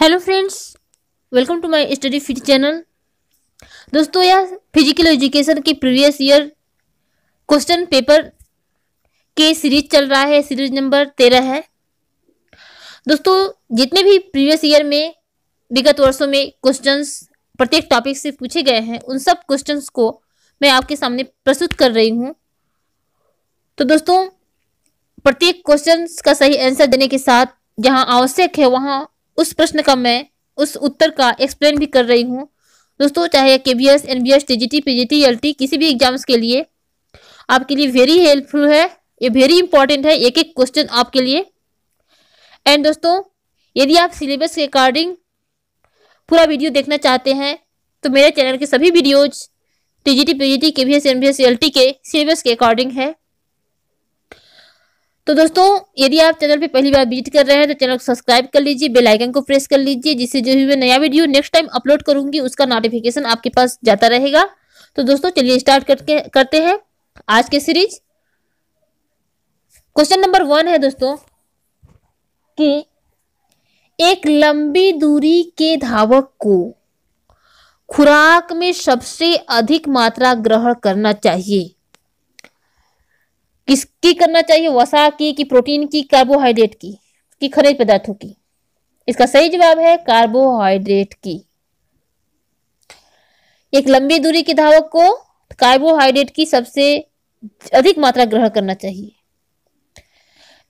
hello friends welcome to my study fit channel दोस्तों यह physical education के previous year question paper के series चल रहा है सीरीज नंबर तेरह है दोस्तों जितने भी प्रीवियस ईयर में विगत वर्षों में क्वेश्चंस प्रत्येक टॉपिक से पूछे गए हैं उन सब क्वेश्चंस को मैं आपके सामने प्रस्तुत कर रही हूँ तो दोस्तों प्रत्येक क्वेश्चन का सही आंसर देने के साथ जहाँ आवश्यक है वहाँ उस प्रश्न का मैं उस उत्तर का एक्सप्लेन भी कर रही हूँ दोस्तों चाहे K B S N B S T G T P G T L T किसी भी एग्जाम्स के लिए आपके लिए वेरी हेल्पफुल है ये वेरी इंपॉर्टेंट है एक एक क्वेश्चन आपके लिए एंड दोस्तों यदि आप सिलेबस के अकॉर्डिंग पूरा वीडियो देखना चाहते हैं तो मेरे चैनल के सभी videos T G T P G T K B S N B S L T के सिलेबस के अकॉर्डिंग है तो दोस्तों यदि आप चैनल पे पहली बार विजिट कर रहे हैं तो चैनल को सब्सक्राइब कर लीजिए बेल आइकन को प्रेस कर लीजिए जिससे जो भी मैं नया वीडियो नेक्स्ट टाइम अपलोड करूंगी उसका नोटिफिकेशन आपके पास जाता रहेगा तो दोस्तों चलिए स्टार्ट करके करते हैं आज के सीरीज क्वेश्चन नंबर वन है दोस्तों कि एक लंबी दूरी के धावक को खुराक में सबसे अधिक मात्रा ग्रहण करना चाहिए किसकी करना चाहिए वसा की कि प्रोटीन की कार्बोहाइड्रेट की कि खनिज पदार्थों की इसका सही जवाब है कार्बोहाइड्रेट की एक लंबी दूरी के धावक को कार्बोहाइड्रेट की सबसे अधिक मात्रा ग्रहण करना चाहिए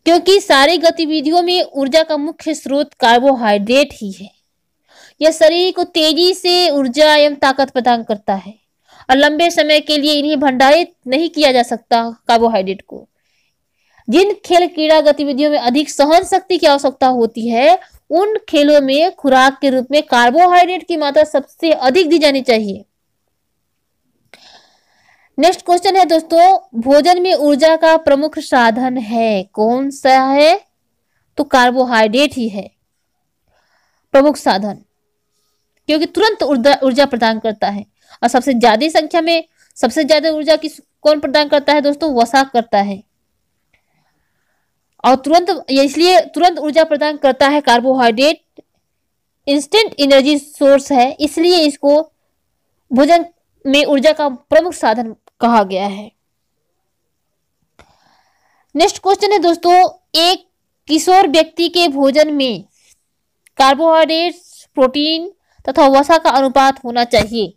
क्योंकि सारी गतिविधियों में ऊर्जा का मुख्य स्रोत कार्बोहाइड्रेट ही है यह शरीर को तेजी से ऊर्जा एवं ताकत प्रदान करता है और लंबे समय के लिए इन्हें भंडारित नहीं किया जा सकता कार्बोहाइड्रेट को जिन खेल क्रीड़ा गतिविधियों में अधिक सहन शक्ति की आवश्यकता होती है उन खेलों में खुराक के रूप में कार्बोहाइड्रेट की मात्रा सबसे अधिक दी जानी चाहिए नेक्स्ट क्वेश्चन है दोस्तों भोजन में ऊर्जा का प्रमुख साधन है कौन सा है तो कार्बोहाइड्रेट ही है प्रमुख साधन क्योंकि तुरंत ऊर्जा प्रदान करता है और सबसे ज्यादा संख्या में सबसे ज्यादा ऊर्जा किस कौन प्रदान करता है दोस्तों वसा करता है और तुरंत इसलिए तुरंत ऊर्जा प्रदान करता है कार्बोहाइड्रेट इंस्टेंट एनर्जी सोर्स है इसलिए इसको भोजन में ऊर्जा का प्रमुख साधन कहा गया है नेक्स्ट क्वेश्चन है दोस्तों एक किशोर व्यक्ति के भोजन में कार्बोहाइड्रेट प्रोटीन तथा वसा का अनुपात होना चाहिए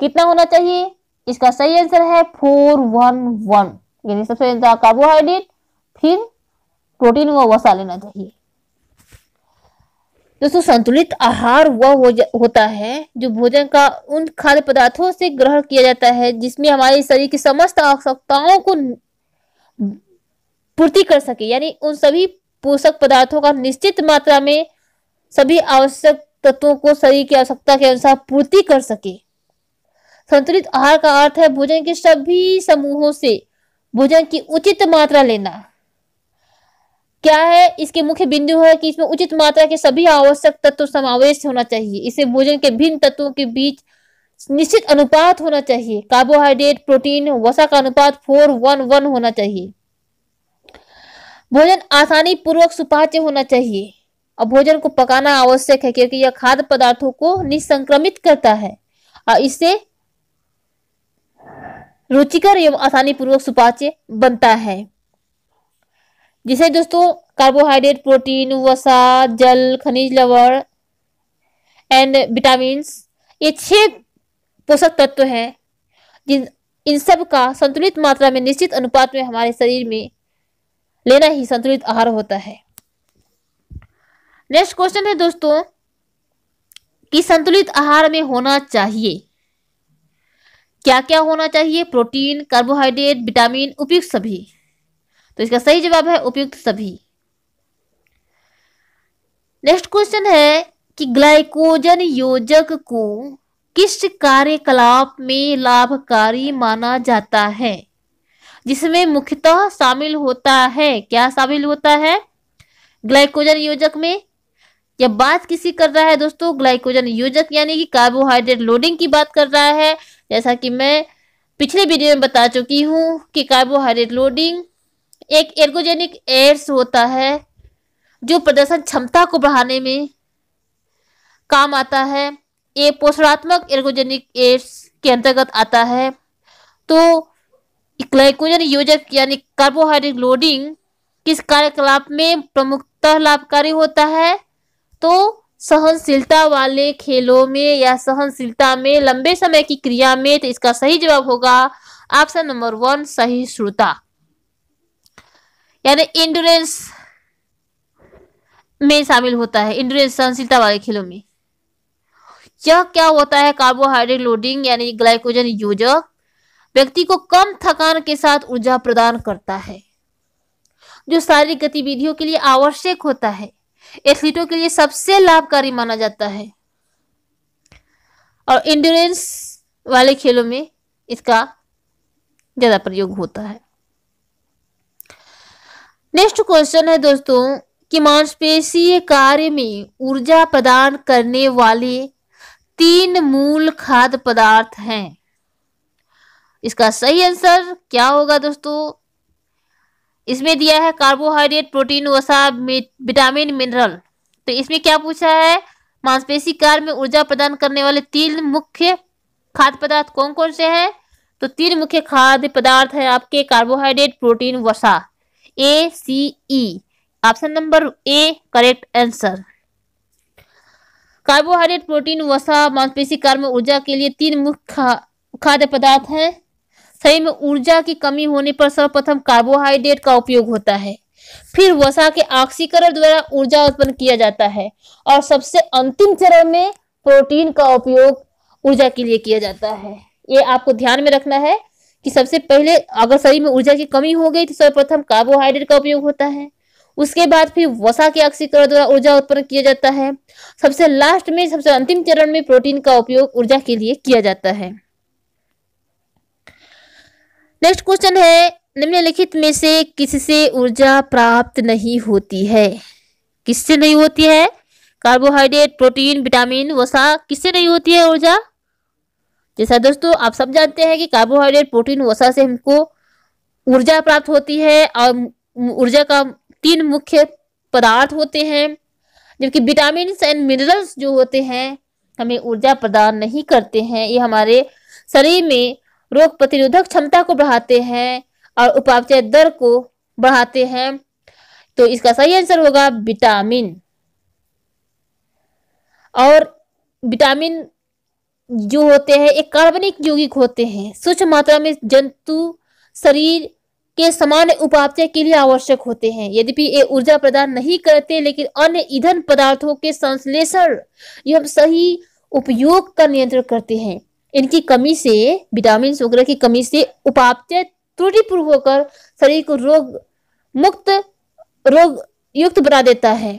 कितना होना चाहिए इसका सही आंसर है फोर वन वन यानी सबसे ज्यादा कार्बोहाइड्रेट फिर प्रोटीन व वसा लेना चाहिए दोस्तों संतुलित आहार वह हो होता है जो भोजन का उन खाद्य पदार्थों से ग्रहण किया जाता है जिसमें हमारे शरीर की समस्त आवश्यकताओं को पूर्ति कर सके यानी उन सभी पोषक पदार्थों का निश्चित मात्रा में सभी आवश्यक तत्वों को शरीर की आवश्यकता के अनुसार पूर्ति कर सके संतुलित आहार का अर्थ है भोजन के सभी समूहों से भोजन की उचित मात्रा लेना क्या है इसके मुख्य बिंदु है कि इसमें उचित मात्रा के सभी आवश्यक तत्व समावेश होना चाहिए इसे भोजन के भिन्न तत्वों के बीच निश्चित अनुपात होना चाहिए कार्बोहाइड्रेट प्रोटीन वसा का अनुपात फोर वन वन होना चाहिए भोजन आसानी पूर्वक सुपाच्य होना चाहिए और भोजन को पकाना आवश्यक है क्योंकि यह खाद्य पदार्थों को निसंक्रमित करता है और इससे रुचिकर एवं आसानी पूर्वक सुपाच्य बनता है जिसे दोस्तों कार्बोहाइड्रेट प्रोटीन वसा जल खनिज लवण एंड विटामिन ये छह पोषक तत्व हैं जिन इन सब का संतुलित मात्रा में निश्चित अनुपात में हमारे शरीर में लेना ही संतुलित आहार होता है नेक्स्ट क्वेश्चन है दोस्तों कि संतुलित आहार में होना चाहिए क्या क्या होना चाहिए प्रोटीन कार्बोहाइड्रेट विटामिन उपयुक्त सभी तो इसका सही जवाब है उपयुक्त सभी नेक्स्ट क्वेश्चन है कि ग्लाइकोजन योजक को किस कार्यकलाप में लाभकारी माना जाता है जिसमें मुख्यतः शामिल होता है क्या शामिल होता है ग्लाइकोजन योजक में या बात किसी कर रहा है दोस्तों ग्लाइकोजन योजक यानी कि कार्बोहाइड्रेट लोडिंग की बात कर रहा है जैसा कि मैं पिछले वीडियो में बता चुकी हूँ कि कार्बोहाइड्रेट लोडिंग एक एर्गोजेनिक एड्स होता है जो प्रदर्शन क्षमता को बढ़ाने में काम आता है ये पोषणात्मक एर्गोजेनिक एड्स के अंतर्गत आता है तो ग्लाइकोजन योजक यानी कार्बोहाइड्रेट लोडिंग किस कार्यकलाप में प्रमुखतः लाभकारी होता है तो सहनशीलता वाले खेलों में या सहनशीलता में लंबे समय की क्रिया में तो इसका सही जवाब होगा ऑप्शन नंबर वन सही श्रुता यानी इंडोरेंस में शामिल होता है इंडोरेंस सहनशीलता वाले खेलों में यह क्या होता है कार्बोहाइड्रेट लोडिंग यानी ग्लाइकोजन योजक व्यक्ति को कम थकान के साथ ऊर्जा प्रदान करता है जो शारीरिक गतिविधियों के लिए आवश्यक होता है एथलीटों के लिए सबसे लाभकारी माना जाता है और इंडोरेंस वाले खेलों में इसका ज़्यादा प्रयोग होता है नेक्स्ट क्वेश्चन है दोस्तों कि मांसपेशीय कार्य में ऊर्जा प्रदान करने वाले तीन मूल खाद्य पदार्थ हैं इसका सही आंसर क्या होगा दोस्तों इसमें दिया है कार्बोहाइड्रेट प्रोटीन वसा विटामिन मिनरल तो इसमें क्या पूछा है मांसपेशी कार में ऊर्जा प्रदान करने वाले तीन मुख्य खाद्य पदार्थ कौन कौन से हैं तो तीन मुख्य खाद्य पदार्थ है आपके कार्बोहाइड्रेट प्रोटीन वसा A C E option number A correct answer carbohydrate protein वसा मांसपेशी कार में ऊर्जा के लिए तीन मुख्य खाद्य पदार्थ हैं शरीर में ऊर्जा की कमी होने पर सर्वप्रथम कार्बोहाइड्रेट का उपयोग होता है फिर वसा के ऑक्सीकरण द्वारा ऊर्जा उत्पन्न किया जाता है और सबसे अंतिम चरण में प्रोटीन का उपयोग ऊर्जा के लिए किया जाता है ये आपको ध्यान में रखना है कि सबसे पहले अगर शरीर में ऊर्जा की कमी हो गई तो सर्वप्रथम कार्बोहाइड्रेट का उपयोग होता है उसके बाद फिर वसा के ऑक्सीकरण द्वारा ऊर्जा उत्पन्न किया जाता है सबसे लास्ट में सबसे अंतिम चरण में प्रोटीन का उपयोग ऊर्जा के लिए किया जाता है नेक्स्ट क्वेश्चन है निम्नलिखित में से किससे ऊर्जा प्राप्त नहीं होती है किससे नहीं होती है कार्बोहाइड्रेट प्रोटीन विटामिन वसा किससे नहीं होती है ऊर्जा जैसा दोस्तों आप सब जानते हैं कि कार्बोहाइड्रेट प्रोटीन वसा से हमको ऊर्जा प्राप्त होती है और ऊर्जा का तीन मुख्य पदार्थ होते हैं जबकि विटामिन एंड मिनरल्स जो होते हैं हमें ऊर्जा प्रदान नहीं करते हैं ये हमारे शरीर में रोग प्रतिरोधक क्षमता को बढ़ाते हैं और उपापचय दर को बढ़ाते हैं तो इसका सही आंसर होगा विटामिन और विटामिन जो होते हैं एक कार्बनिक यौगिक होते हैं सूक्ष्म मात्रा में जंतु शरीर के समान उपापचय के लिए आवश्यक होते हैं यद्यपि ये ऊर्जा प्रदान नहीं करते लेकिन अन्य ईंधन पदार्थों के संश्लेषण एवं सही उपयोग का नियंत्रण करते हैं इनकी कमी से विटामिन वगैरह की कमी से उपापचय त्रुटिपूर्ण होकर शरीर को रोग मुक्त रोग युक्त बना देता है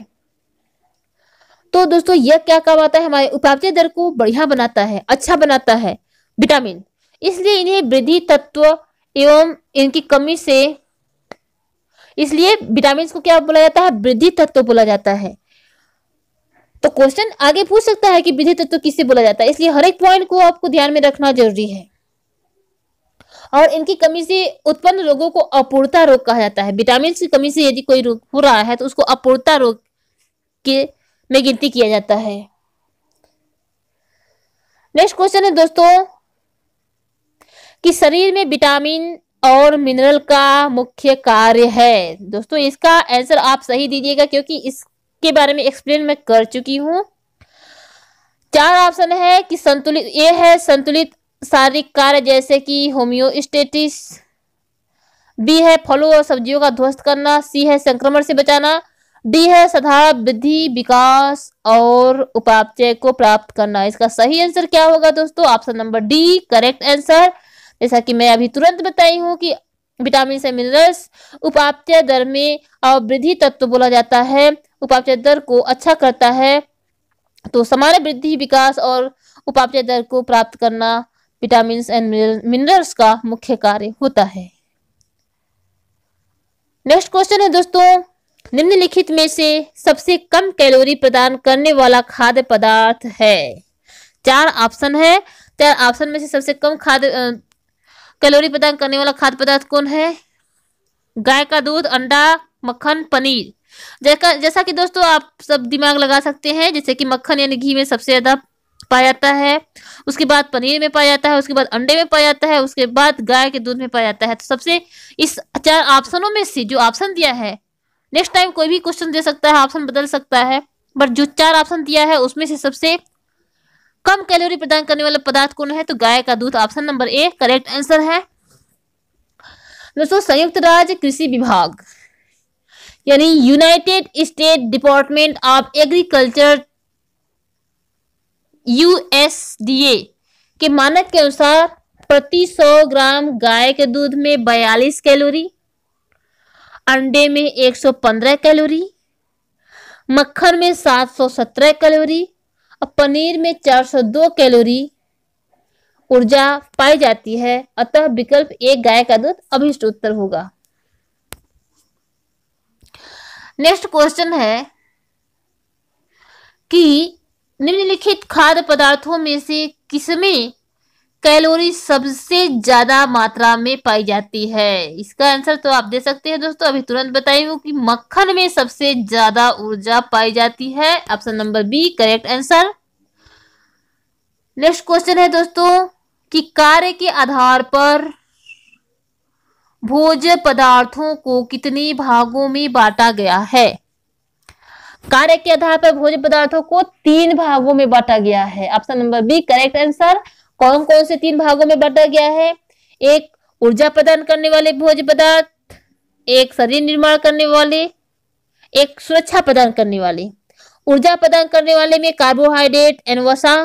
तो दोस्तों यह क्या काम आता है हमारे उपापचय दर को बढ़िया बनाता है अच्छा बनाता है विटामिन इसलिए इन्हें वृद्धि तत्व एवं इनकी कमी से इसलिए विटामिन को क्या बोला जाता है वृद्धि तत्व बोला जाता है तो क्वेश्चन आगे पूछ सकता है कि विधि तत्व तो किससे बोला जाता है इसलिए हर एक पॉइंट को आपको ध्यान में रखना जरूरी है और इनकी कमी से उत्पन्न रोगों को अपूर्णता रोग कहा जाता है विटामिन की कमी से यदि कोई रोग हो रहा है तो उसको अपूर्णता रोग के में गिनती किया जाता है नेक्स्ट क्वेश्चन है दोस्तों कि शरीर में विटामिन और मिनरल का मुख्य कार्य है दोस्तों इसका आंसर आप सही दीजिएगा क्योंकि इस के बारे में एक्सप्लेन मैं कर चुकी हूँ चार ऑप्शन है कि संतुलित ये है संतुलित शारीरिक कार्य जैसे कि होम्योस्टेटिस बी है फलों और सब्जियों का ध्वस्त करना सी है संक्रमण से बचाना डी है साधारण वृद्धि विकास और उपापचय को प्राप्त करना इसका सही आंसर क्या होगा दोस्तों option number D correct answer जैसा कि मैं अभी तुरंत बताई हूँ कि विटामिन से मिनरल्स उपापचय दर में और वृद्धि तत्व बोला जाता है उपापचय दर को अच्छा करता है तो समान वृद्धि विकास और उपापचय दर को प्राप्त करना विटामिन एंड मिनरल्स का मुख्य कार्य होता है नेक्स्ट क्वेश्चन है दोस्तों निम्नलिखित में से सबसे कम कैलोरी प्रदान करने वाला खाद्य पदार्थ है चार ऑप्शन है चार ऑप्शन में से सबसे कम खाद्य कैलोरी प्रदान करने वाला खाद्य पदार्थ कौन है गाय का दूध अंडा मक्खन पनीर जैसा कि दोस्तों आप सब दिमाग लगा सकते हैं जैसे कि मक्खन यानी घी में सबसे ज़्यादा पाया जाता है उसके बाद पनीर में पाया जाता है उसके बाद अंडे में पाया जाता है उसके बाद गाय के दूध में पाया जाता है तो सबसे इस चार ऑप्शनों में से जो ऑप्शन दिया है नेक्स्ट टाइम कोई भी क्वेश्चन दे सकता है ऑप्शन बदल सकता है बट जो चार ऑप्शन दिया है उसमें से सबसे कम कैलोरी प्रदान करने वाला पदार्थ कौन है तो गाय का दूध option number A correct answer है दोस्तों संयुक्त राज्य कृषि विभाग यानी United State Department of Agriculture USDA के मानक के अनुसार प्रति 100 ग्राम गाय के दूध में 42 कैलोरी अंडे में 115 कैलोरी मक्खन में 717 कैलोरी और पनीर में 402 कैलोरी ऊर्जा पाई जाती है अतः विकल्प एक गाय का दूध अभिष्ट उत्तर होगा नेक्स्ट क्वेश्चन है कि निम्नलिखित खाद्य पदार्थों में से किसमें कैलोरी सबसे ज्यादा मात्रा में पाई जाती है इसका आंसर तो आप दे सकते हैं दोस्तों अभी तुरंत बताइए कि मक्खन में सबसे ज्यादा ऊर्जा पाई जाती है option number B correct answer next question है दोस्तों कि कार्य के आधार पर भोज्य पदार्थों को कितने भागों में बांटा गया है कार्य के आधार पर भोज्य पदार्थों को तीन भागों में बांटा गया है option number B correct answer कौन कौन से तीन भागों में बांटा गया है एक ऊर्जा प्रदान करने वाले भोज्य पदार्थ एक शरीर निर्माण करने वाले एक सुरक्षा प्रदान करने वाले ऊर्जा प्रदान करने वाले में कार्बोहाइड्रेट एनवसा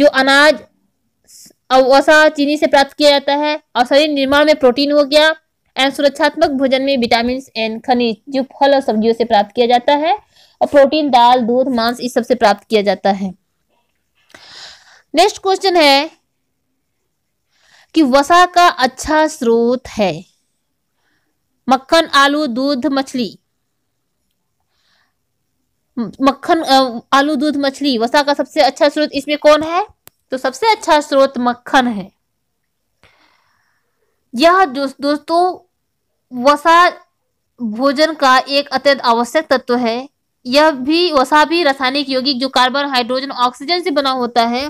जो अनाज अब वसा चीनी से प्राप्त किया जाता है और शरीर निर्माण में प्रोटीन हो गया एंड सुरक्षात्मक भोजन में विटामिन एंड खनिज जो फल और सब्जियों से प्राप्त किया जाता है और प्रोटीन दाल दूध मांस इस सबसे प्राप्त किया जाता है नेक्स्ट क्वेश्चन है कि वसा का अच्छा स्रोत है मक्खन आलू दूध मछली मक्खन आलू दूध मछली वसा का सबसे अच्छा स्रोत इसमें कौन है तो सबसे अच्छा स्रोत मक्खन है यह दोस्तों वसा भोजन का एक अत्यंत आवश्यक तत्व है यह भी वसा भी रासायनिक यौगिक जो कार्बन हाइड्रोजन ऑक्सीजन से बना होता है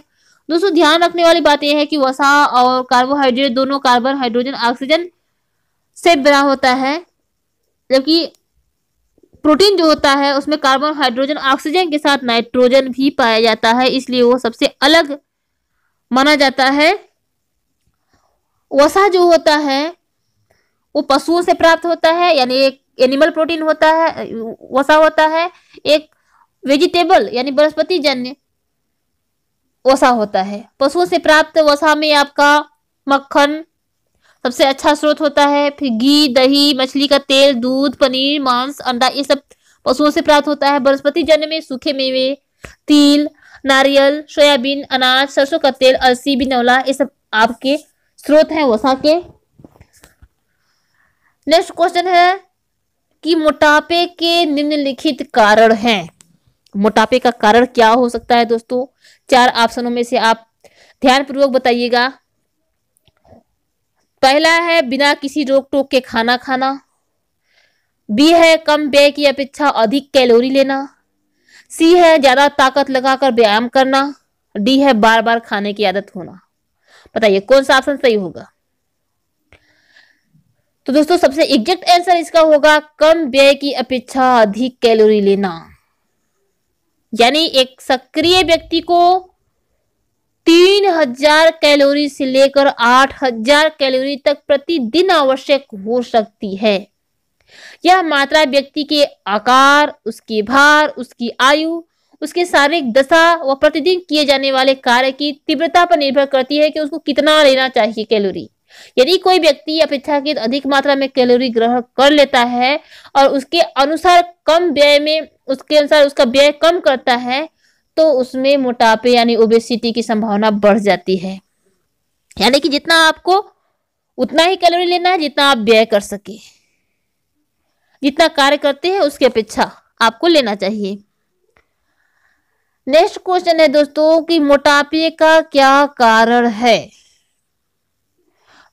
दोस्तों ध्यान रखने वाली बात यह है कि वसा और कार्बोहाइड्रेट दोनों कार्बन हाइड्रोजन ऑक्सीजन से बना होता है जबकि प्रोटीन जो होता है उसमें कार्बन हाइड्रोजन ऑक्सीजन के साथ नाइट्रोजन भी पाया जाता है इसलिए वो सबसे अलग माना जाता है वसा जो होता है वो पशुओं से प्राप्त होता है यानी एक एनिमल प्रोटीन होता है वसा होता है एक वेजिटेबल यानी वनस्पति जन्य वसा होता है पशुओं से प्राप्त वसा में आपका मक्खन सबसे अच्छा स्रोत होता है फिर घी दही मछली का तेल दूध पनीर मांस अंडा ये सब पशुओं से प्राप्त होता है वनस्पति जन्य में सूखे मेवे तिल नारियल सोयाबीन अनाज सरसों का तेल अलसी बिनौला ये सब आपके स्रोत हैं वसा के नेक्स्ट क्वेश्चन है कि मोटापे के निम्नलिखित कारण हैं मोटापे का कारण क्या हो सकता है दोस्तों चार ऑप्शनों में से आप ध्यानपूर्वक बताइएगा पहला है बिना किसी रोक टोक के खाना खाना बी है कम व्यय की अपेक्षा अधिक कैलोरी लेना सी है ज़्यादा ताकत लगाकर व्यायाम करना डी है बार बार खाने की आदत होना बताइए कौन सा ऑप्शन सही होगा तो दोस्तों सबसे एग्जैक्ट आंसर इसका होगा कम व्यय की अपेक्षा अधिक कैलोरी लेना यानी एक सक्रिय व्यक्ति को तीन हजार कैलोरी से लेकर आठ हजार कैलोरी तक प्रतिदिन आवश्यक हो सकती है यह मात्रा व्यक्ति के आकार उसके भार उसकी आयु उसके शारीरिक दशा व प्रतिदिन किए जाने वाले कार्य की तीव्रता पर निर्भर करती है कि उसको कितना लेना चाहिए कैलोरी यदि कोई व्यक्ति अपेक्षाकृत अधिक मात्रा में कैलोरी ग्रहण कर लेता है और उसके अनुसार कम व्यय में उसके अनुसार उसका व्यय कम करता है तो उसमें मोटापे यानी ओबेसिटी की संभावना बढ़ जाती है यानी कि जितना आपको उतना ही कैलोरी लेना है जितना आप व्यय कर सके जितना कार्य करते हैं उसके अपेक्षा आपको लेना चाहिए नेक्स्ट क्वेश्चन है दोस्तों कि मोटापे का क्या कारण है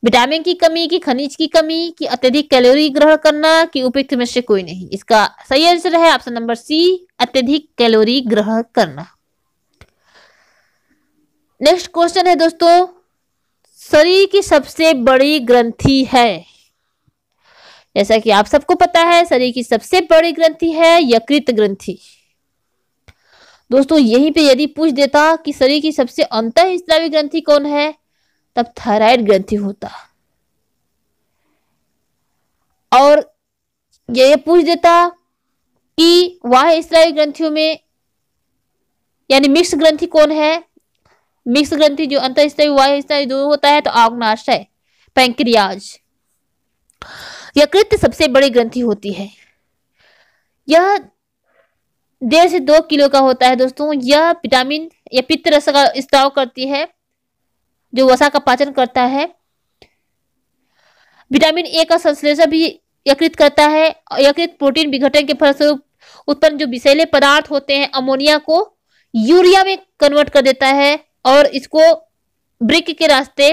विटामिन की कमी की खनिज की कमी की अत्यधिक कैलोरी ग्रहण करना कि उपयुक्त में से कोई नहीं इसका सही आंसर है ऑप्शन नंबर सी अत्यधिक कैलोरी ग्रहण करना नेक्स्ट क्वेश्चन है दोस्तों शरीर की सबसे बड़ी ग्रंथि है जैसा कि आप सबको पता है शरीर की सबसे बड़ी ग्रंथि है यकृत ग्रंथि दोस्तों यहीं पे यदि पूछ देता कि शरीर की सबसे अंत स्त्रावी ग्रंथि कौन है तब थायराइड ग्रंथि होता और यह पूछ देता कि वाह स्त्रावी ग्रंथियों में यानी मिक्स ग्रंथि कौन है मिक्स ग्रंथि जो अंतःस्त्रावी वाह स्त्रावी दोनों होता है तो आग्नाशय पैंक्रियाज यकृत सबसे बड़ी ग्रंथि होती है यह डेढ़ से दो किलो का होता है दोस्तों यह विटामिन या पित्त रस का स्त्राव करती है जो वसा का पाचन करता है विटामिन ए का संश्लेषण भी यकृत करता है यकृत प्रोटीन विघटन के फलस्वरूप उत्पन्न जो विषैले पदार्थ होते हैं अमोनिया को यूरिया में कन्वर्ट कर देता है और इसको ब्रिक के रास्ते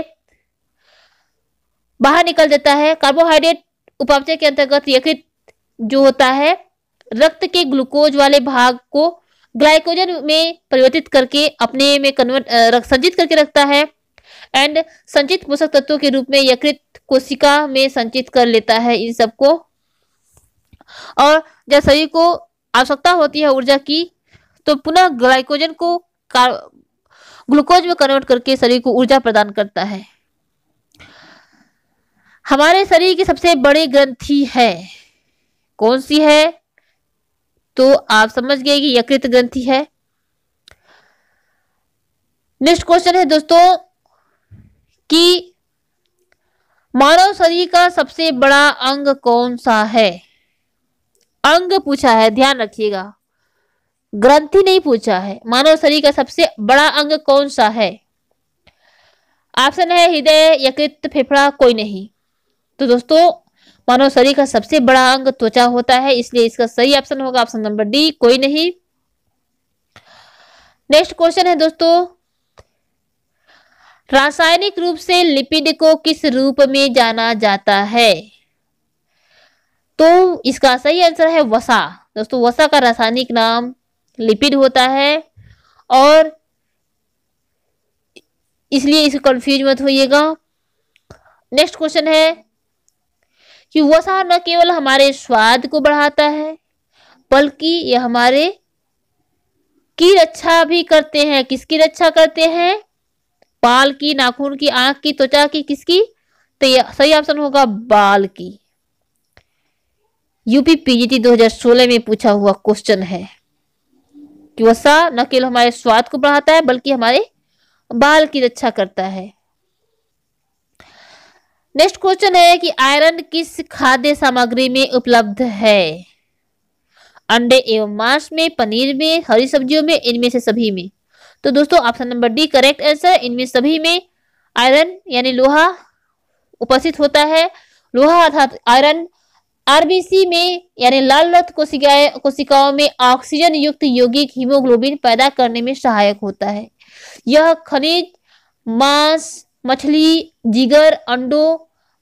बाहर निकल देता है कार्बोहाइड्रेट उपापचय के अंतर्गत यकृत जो होता है रक्त के ग्लूकोज वाले भाग को ग्लाइकोजन में परिवर्तित करके अपने में कन्वर्ट संचित करके रखता है एंड संचित पोषक तत्वों के रूप में यकृत कोशिका में संचित कर लेता है इन सबको और जब शरीर को आवश्यकता होती है ऊर्जा की तो पुनः ग्लाइकोजन को ग्लूकोज में कन्वर्ट करके शरीर को ऊर्जा प्रदान करता है हमारे शरीर की सबसे बड़ी ग्रंथि है कौन सी है तो आप समझ गए कि यकृत ग्रंथि है नेक्स्ट क्वेश्चन है दोस्तों कि मानव शरीर का सबसे बड़ा अंग कौन सा है अंग पूछा है ध्यान रखिएगा ग्रंथि नहीं पूछा है मानव शरीर का सबसे बड़ा अंग कौन सा है ऑप्शन है हृदय यकृत फेफड़ा कोई नहीं तो दोस्तों मानव शरीर का सबसे बड़ा अंग त्वचा होता है इसलिए इसका सही ऑप्शन होगा ऑप्शन नंबर डी कोई नहीं नेक्स्ट क्वेश्चन है दोस्तों रासायनिक रूप से लिपिड को किस रूप में जाना जाता है तो इसका सही आंसर है वसा दोस्तों वसा का रासायनिक नाम लिपिड होता है और इसलिए इसको कंफ्यूज मत होइएगा नेक्स्ट क्वेश्चन है कि वसा न केवल हमारे स्वाद को बढ़ाता है बल्कि यह हमारे की रक्षा भी करते हैं किसकी रक्षा करते हैं बाल की नाखून की आंख की त्वचा की किसकी तो सही ऑप्शन होगा बाल की यूपी पीजीटी 2016 में पूछा हुआ क्वेश्चन है कि वसा न केवल हमारे स्वाद को बढ़ाता है बल्कि हमारे बाल की रक्षा करता है नेक्स्ट क्वेश्चन है कि आयरन किस खाद्य सामग्री में उपलब्ध है अंडे एवं मांस में पनीर में हरी सब्जियों में इनमें से सभी में तो दोस्तों option number D correct answer इनमें सभी में आयरन यानी लोहा उपस्थित होता है लोहा अर्थात आयरन आरबीसी में यानी लाल रक्त कोशिकाएं कोशिकाओं में ऑक्सीजन युक्त यौगिक हीमोग्लोबिन पैदा करने में सहायक होता है यह खनिज मांस मछली जिगर अंडों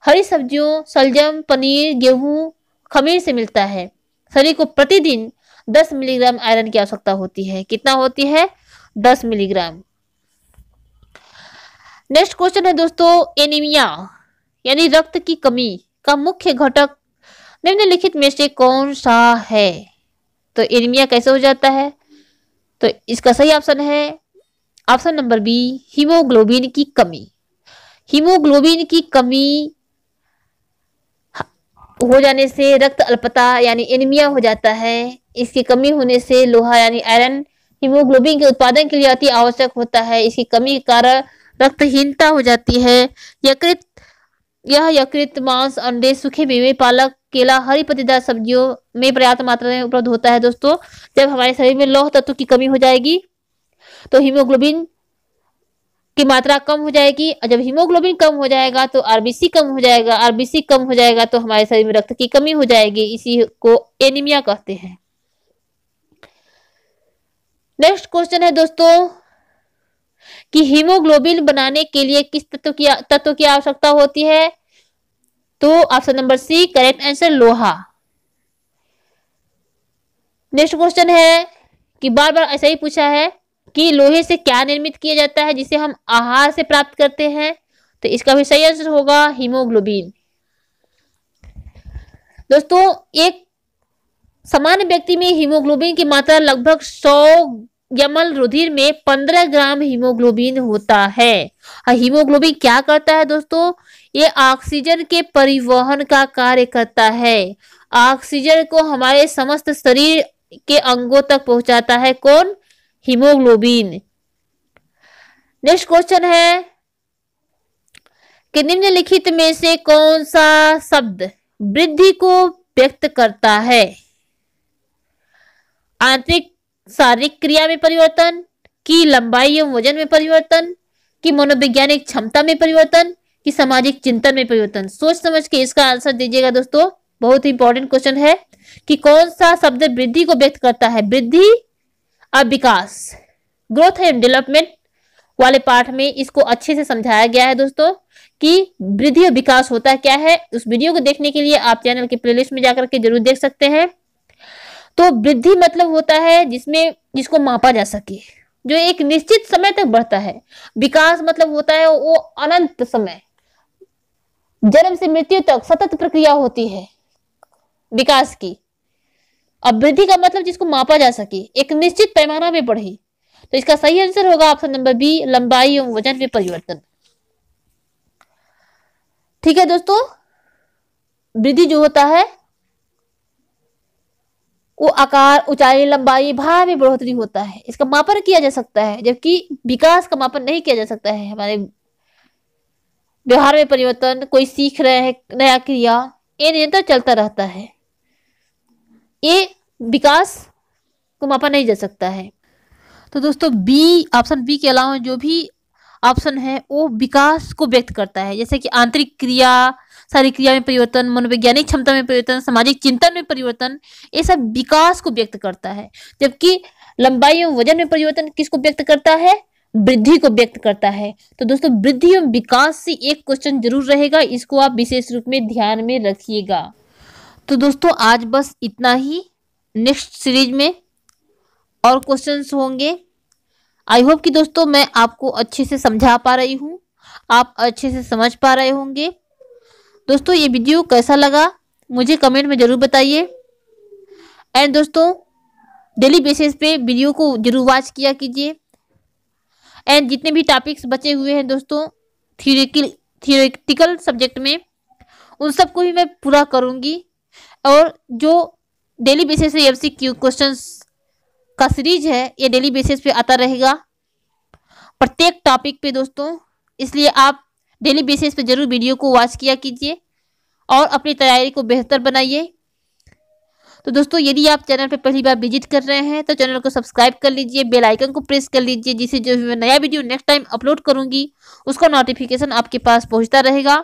हरी सब्जियों सलजम पनीर गेहूं खमीर से मिलता है शरीर को प्रतिदिन 10 मिलीग्राम आयरन की आवश्यकता होती है कितना होती है 10 मिलीग्राम नेक्स्ट क्वेश्चन है दोस्तों एनीमिया यानी रक्त की कमी का मुख्य घटक निम्नलिखित में से कौन सा है तो एनीमिया कैसे हो जाता है तो इसका सही ऑप्शन है ऑप्शन नंबर बी हीमोग्लोबिन की कमी हीमोग्लोबिन की कमी हो जाने से रक्त अल्पता यानी एनीमिया हो जाता है इसकी कमी होने से लोहा यानी आयरन हीमोग्लोबिन के उत्पादन के लिए अति आवश्यक होता है इसकी कमी के कारण रक्तहीनता हो जाती है यकृत यह यकृत मांस अंडे सूखे मेवे पालक केला हरी पत्तेदार सब्जियों में पर्याप्त मात्रा में उपलब्ध होता है दोस्तों जब हमारे शरीर में लौह तत्व की कमी हो जाएगी तो हीमोग्लोबिन की मात्रा कम हो जाएगी और जब हीमोग्लोबिन कम हो जाएगा तो आरबीसी कम हो जाएगा आरबीसी कम हो जाएगा तो हमारे शरीर में रक्त की कमी हो जाएगी इसी को एनीमिया कहते हैं नेक्स्ट क्वेश्चन है दोस्तों कि हीमोग्लोबिन बनाने के लिए किस तत्व की तत्व की आवश्यकता होती है तो option number C correct answer लोहा नेक्स्ट क्वेश्चन है कि बार बार ऐसा ही पूछा है कि लोहे से क्या निर्मित किया जाता है जिसे हम आहार से प्राप्त करते हैं तो इसका भी सही आंसर होगा हीमोग्लोबिन दोस्तों एक सामान्य व्यक्ति में हीमोग्लोबिन की मात्रा लगभग 100 यमल रुधिर में 15 ग्राम हीमोग्लोबिन होता है और हीमोग्लोबिन क्या करता है दोस्तों ये ऑक्सीजन के परिवहन का कार्य करता है ऑक्सीजन को हमारे समस्त शरीर के अंगों तक पहुंचाता है कौन हीमोग्लोबिन नेक्स्ट क्वेश्चन है कि निम्नलिखित में से कौन सा शब्द वृद्धि को व्यक्त करता है आंतरिक शारीरिक क्रिया में परिवर्तन की लंबाई एवं वजन में परिवर्तन की मनोवैज्ञानिक क्षमता में परिवर्तन की सामाजिक चिंतन में परिवर्तन सोच समझ के इसका आंसर दीजिएगा दोस्तों बहुत ही इंपॉर्टेंट क्वेश्चन है कि कौन सा शब्द वृद्धि को व्यक्त करता है वृद्धि अब विकास ग्रोथ एंड डेवलपमेंट वाले पाठ में इसको अच्छे से समझाया गया है दोस्तों कि वृद्धि और विकास होता क्या है उस वीडियो को देखने के लिए आप चैनल के प्लेलिस्ट में जाकर के जरूर देख सकते हैं तो वृद्धि मतलब होता है जिसमें जिसको मापा जा सके जो एक निश्चित समय तक बढ़ता है विकास मतलब होता है वो अनंत समय जन्म से मृत्यु तक सतत प्रक्रिया होती है विकास की अब वृद्धि का मतलब जिसको मापा जा सके एक निश्चित पैमाना में बढ़े तो इसका सही आंसर होगा ऑप्शन नंबर बी लंबाई एवं वजन में परिवर्तन ठीक है दोस्तों वृद्धि जो होता है वो आकार ऊंचाई लंबाई भार में बढ़ोतरी होता है इसका मापन किया जा सकता है जबकि विकास का मापन नहीं किया जा सकता है हमारे व्यवहार में परिवर्तन कोई सीख रहे हैं नया क्रिया ये निरंतर चलता रहता है ये विकास को मापा नहीं जा सकता है तो दोस्तों बी ऑप्शन बी के अलावा जो भी ऑप्शन है वो विकास को व्यक्त करता है जैसे कि आंतरिक क्रिया सारी क्रिया में परिवर्तन मनोवैज्ञानिक क्षमता में परिवर्तन सामाजिक चिंतन में परिवर्तन ये सब विकास को व्यक्त करता है जबकि लंबाई एवं वजन में परिवर्तन किसको व्यक्त करता है वृद्धि को व्यक्त करता है तो दोस्तों वृद्धि एवं विकास से एक क्वेश्चन जरूर रहेगा इसको आप विशेष रूप में ध्यान में रखिएगा तो दोस्तों आज बस इतना ही नेक्स्ट सीरीज में और क्वेश्चंस होंगे आई होप कि दोस्तों मैं आपको अच्छे से समझा पा रही हूँ आप अच्छे से समझ पा रहे होंगे दोस्तों ये वीडियो कैसा लगा मुझे कमेंट में ज़रूर बताइए एंड दोस्तों डेली बेसिस पे वीडियो को जरूर वॉच किया कीजिए एंड जितने भी टॉपिक्स बचे हुए हैं दोस्तों थियोरिकल थियोरेटिकल सब्जेक्ट में उन सबको भी मैं पूरा करूँगी और जो डेली बेसिस पे एफ क्वेश्चन का सीरीज है ये डेली बेसिस पे आता रहेगा प्रत्येक टॉपिक पे दोस्तों इसलिए आप डेली बेसिस पे जरूर वीडियो को वॉच किया कीजिए और अपनी तैयारी को बेहतर बनाइए तो दोस्तों यदि आप चैनल पर पहली बार विजिट कर रहे हैं तो चैनल को सब्सक्राइब कर लीजिए बेल आइकन को प्रेस कर लीजिए जिससे जो मैं नया वीडियो नेक्स्ट टाइम अपलोड करूंगी उसका नोटिफिकेशन आपके पास पहुंचता रहेगा